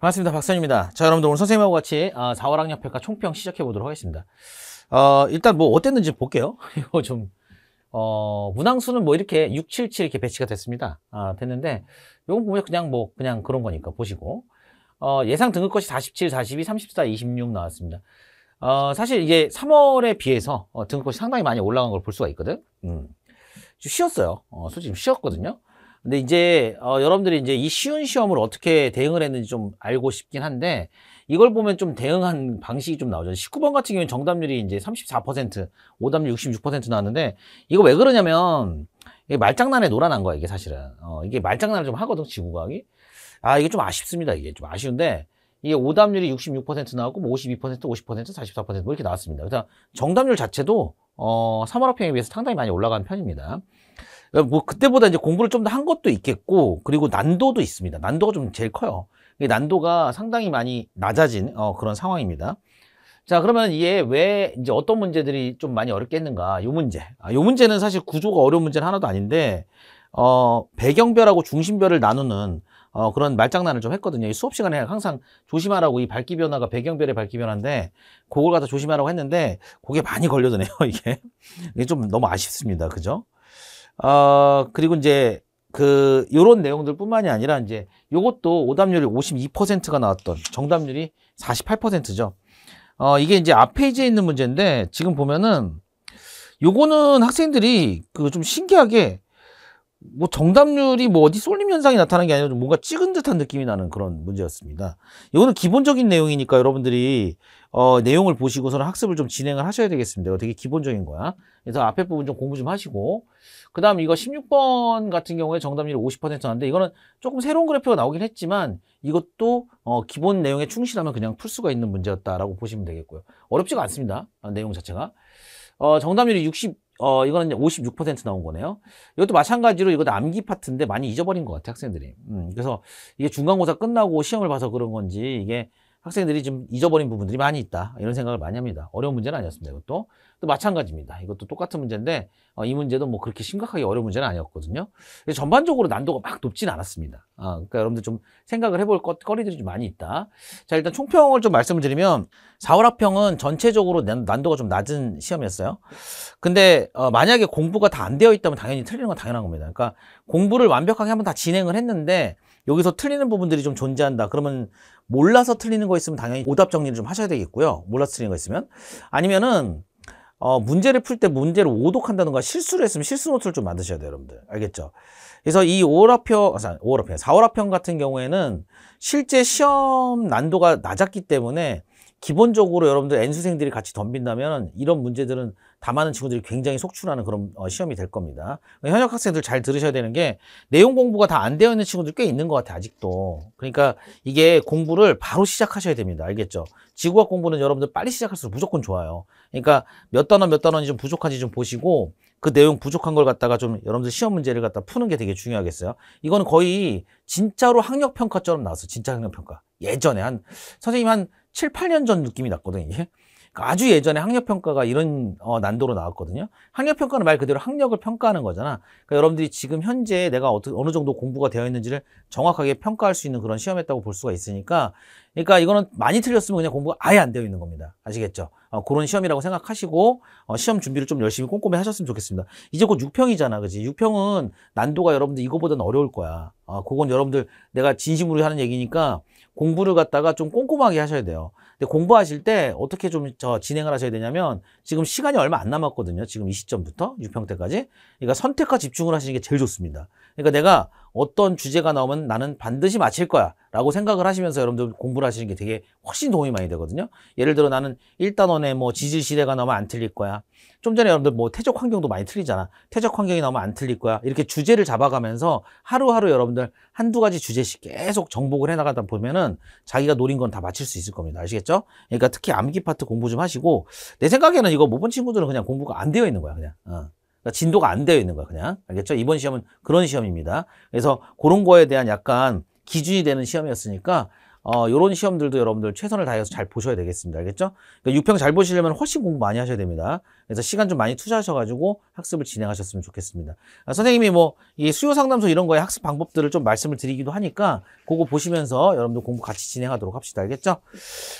반갑습니다. 박선입니다. 자, 여러분들 오늘 선생님하고 같이 4월 아, 학년 평가 총평 시작해 보도록 하겠습니다. 어, 일단 뭐 어땠는지 볼게요. 이거 좀, 어, 문항수는 뭐 이렇게 6, 7, 7 이렇게 배치가 됐습니다. 아, 됐는데, 요건 보면 그냥 뭐, 그냥 그런 거니까 보시고. 어, 예상 등급컷이 47, 42, 34, 26 나왔습니다. 어, 사실 이게 3월에 비해서 어, 등급컷이 상당히 많이 올라간 걸 볼 수가 있거든. 음. 쉬었어요. 어, 솔직히 쉬었거든요. 근데 이제 어, 여러분들이 이제 이 쉬운 시험을 어떻게 대응을 했는지 좀 알고 싶긴 한데 이걸 보면 좀 대응한 방식이 좀 나오죠. 19번 같은 경우는 정답률이 이제 34%, 오답률 66% 나왔는데 이거 왜 그러냐면 이게 말장난에 놀아난 거야 이게 사실은. 어, 이게 말장난을 좀 하거든 지구과학이. 아 이게 좀 아쉽습니다 이게 좀 아쉬운데 이게 오답률이 66% 나왔고 뭐 52%, 50%, 44%뭐 이렇게 나왔습니다. 그래서 정답률 자체도 어, 3월학평에 비해서 상당히 많이 올라간 편입니다. 그러니까 뭐 그때보다 이제 공부를 좀 더 한 것도 있겠고 그리고 난도도 있습니다. 난도가 좀 제일 커요. 난도가 상당히 많이 낮아진 어, 그런 상황입니다. 자 그러면 이게 왜 이제 어떤 문제들이 좀 많이 어렵게 했는가? 요 문제. 아, 요 문제는 사실 구조가 어려운 문제는 하나도 아닌데 어, 배경별하고 중심별을 나누는 어, 그런 말장난을 좀 했거든요. 이 수업 시간에 항상 조심하라고 이 밝기 변화가 배경별의 밝기 변화인데 그걸 갖다 조심하라고 했는데 그게 많이 걸려드네요. 이게 이게 좀 너무 아쉽습니다. 그죠? 어, 그리고 이제 그 요런 내용들 뿐만이 아니라 이제 요것도 오답률이 52%가 나왔던 정답률이 48%죠. 어, 이게 이제 앞 페이지에 있는 문제인데 지금 보면은 요거는 학생들이 그좀 신기하게 뭐 정답률이 뭐 어디 쏠림 현상이 나타나는 게 아니라 좀 뭔가 찍은 듯한 느낌이 나는 그런 문제였습니다. 이거는 기본적인 내용이니까 여러분들이 어, 내용을 보시고서는 학습을 좀 진행을 하셔야 되겠습니다. 되게 기본적인 거야. 그래서 앞에 부분 좀 공부 좀 하시고 그 다음 이거 16번 같은 경우에 정답률이 50% 나는데 이거는 조금 새로운 그래프가 나오긴 했지만 이것도 어, 기본 내용에 충실하면 그냥 풀 수가 있는 문제였다라고 보시면 되겠고요. 어렵지가 않습니다. 아, 내용 자체가. 어, 정답률이 60, 어, 이거는 56% 나온 거네요. 이것도 마찬가지로 이거 암기 파트인데 많이 잊어버린 것 같아요, 학생들이. 음, 그래서 이게 중간고사 끝나고 시험을 봐서 그런 건지 이게 학생들이 좀 잊어버린 부분들이 많이 있다 이런 생각을 많이 합니다. 어려운 문제는 아니었습니다. 이것도 또 마찬가지입니다. 이것도 똑같은 문제인데 어, 이 문제도 뭐 그렇게 심각하게 어려운 문제는 아니었거든요. 전반적으로 난도가 막 높진 않았습니다. 아, 그러니까 여러분들 좀 생각을 해볼 것, 거리들이 좀 많이 있다. 자 일단 총평을 좀 말씀을 드리면 4월 합평은 전체적으로 난도가 좀 낮은 시험이었어요. 근데 어, 만약에 공부가 다 안 되어 있다면 당연히 틀리는 건 당연한 겁니다. 그러니까 공부를 완벽하게 한번 다 진행을 했는데 여기서 틀리는 부분들이 좀 존재한다. 그러면 몰라서 틀리는 거 있으면 당연히 오답 정리를 좀 하셔야 되겠고요. 몰라스리는거 있으면. 아니면은 어, 문제를 풀 때 문제를 오독한다든가 실수를 했으면 실수 노트를 좀 만드셔야 돼요, 여러분들. 알겠죠? 그래서 이 5월화평, 5월화평, 아, 4월화평 같은 경우에는 실제 시험 난도가 낮았기 때문에 기본적으로 여러분들 N수생들이 같이 덤빈다면 이런 문제들은 담하는 친구들이 굉장히 속출하는 그런 어, 시험이 될 겁니다. 현역 학생들 잘 들으셔야 되는 게 내용 공부가 다 안 되어 있는 친구들 꽤 있는 것 같아요. 아직도. 그러니까 이게 공부를 바로 시작하셔야 됩니다. 알겠죠? 지구학 공부는 여러분들 빨리 시작할수록 무조건 좋아요. 그러니까 몇단원몇 단원이 좀 부족한지 좀 보시고 그 내용 부족한 걸 갖다가 좀 여러분들 시험 문제를 갖다 푸는 게 되게 중요하겠어요. 이거는 거의 진짜로 학력 평가처럼 나왔어. 진짜 학력 평가. 예전에 한 선생님 한 7, 8년 전 느낌이 났거든요. 이게. 그러니까 아주 예전에 학력평가가 이런 어, 난도로 나왔거든요. 학력평가는 말 그대로 학력을 평가하는 거잖아. 그러니까 여러분들이 지금 현재 내가 어떻게, 어느 정도 공부가 되어 있는지를 정확하게 평가할 수 있는 그런 시험했다고 볼 수가 있으니까 그러니까 이거는 많이 틀렸으면 그냥 공부가 아예 안 되어 있는 겁니다. 아시겠죠? 어, 그런 시험이라고 생각하시고 어, 시험 준비를 좀 열심히 꼼꼼히 하셨으면 좋겠습니다. 이제 곧 6평이잖아. 그지 6평은 난도가 여러분들 이거보다는 어려울 거야. 아, 그건 여러분들 내가 진심으로 하는 얘기니까 공부를 갖다가 좀 꼼꼼하게 하셔야 돼요. 근데 공부하실 때 어떻게 좀저 진행을 하셔야 되냐면 지금 시간이 얼마 안 남았거든요. 지금 이 시점부터 6평 때까지. 그러니까 선택과 집중을 하시는 게 제일 좋습니다. 그러니까 내가 어떤 주제가 나오면 나는 반드시 마칠 거야 라고 생각을 하시면서 여러분들 공부를 하시는 게 되게 훨씬 도움이 많이 되거든요 예를 들어 나는 1단원에 뭐 지질시대가 나오면 안 틀릴 거야 좀 전에 여러분들 뭐 태적 환경도 많이 틀리잖아 태적 환경이 나오면 안 틀릴 거야 이렇게 주제를 잡아가면서 하루하루 여러분들 한두 가지 주제씩 계속 정복을 해나가다 보면은 자기가 노린 건다 마칠 수 있을 겁니다 아시겠죠? 그러니까 특히 암기 파트 공부 좀 하시고 내 생각에는 이거 못 본 친구들은 그냥 공부가 안 되어 있는 거야 그냥 어. 그러니까 진도가 안 되어 있는 거야 그냥 알겠죠? 이번 시험은 그런 시험입니다. 그래서 그런 거에 대한 약간 기준이 되는 시험이었으니까 어, 요런 시험들도 여러분들 최선을 다해서 잘 보셔야 되겠습니다. 알겠죠? 그러니까 6평 잘 보시려면 훨씬 공부 많이 하셔야 됩니다. 그래서 시간 좀 많이 투자하셔가지고 학습을 진행하셨으면 좋겠습니다. 아, 선생님이 뭐, 이 수요 상담소 이런 거에 학습 방법들을 좀 말씀을 드리기도 하니까, 그거 보시면서 여러분들 공부 같이 진행하도록 합시다. 알겠죠?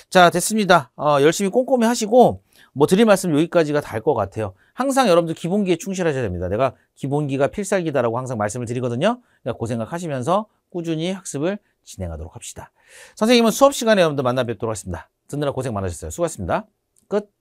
자, 됐습니다. 어, 열심히 꼼꼼히 하시고, 뭐 드릴 말씀 여기까지가 다 할 것 같아요. 항상 여러분들 기본기에 충실하셔야 됩니다. 내가 기본기가 필살기다라고 항상 말씀을 드리거든요. 그러니까 그 생각하시면서 꾸준히 학습을 진행하도록 합시다. 선생님은 수업 시간에 여러분들 만나 뵙도록 하겠습니다. 듣느라 고생 많으셨어요. 수고하셨습니다. 끝.